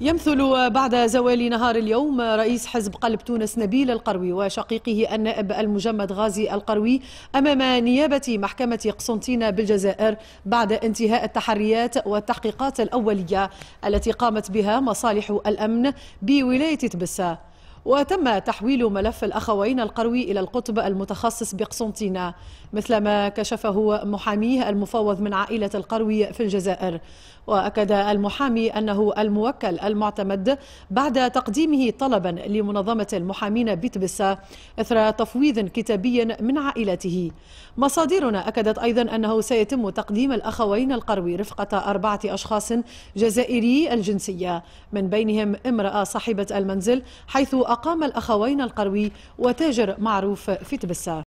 يمثل بعد زوال نهار اليوم رئيس حزب قلب تونس نبيل القروي وشقيقه النائب المجمد غازي القروي أمام نيابة محكمة قسنطينة بالجزائر بعد انتهاء التحريات والتحقيقات الأولية التي قامت بها مصالح الأمن بولاية تبسة وتم تحويل ملف الأخوين القروي إلى القطب المتخصص بقسنطينة مثل ما كشفه محاميه المفوض من عائلة القروي في الجزائر وأكد المحامي أنه الموكل المعتمد بعد تقديمه طلبا لمنظمة المحامين بتبسة إثر تفويض كتابي من عائلته مصادرنا أكدت أيضا أنه سيتم تقديم الأخوين القروي رفقة أربعة أشخاص جزائري الجنسية من بينهم امرأة صاحبة المنزل حيث أقام الأخوين القروي وتاجر معروف في تبسة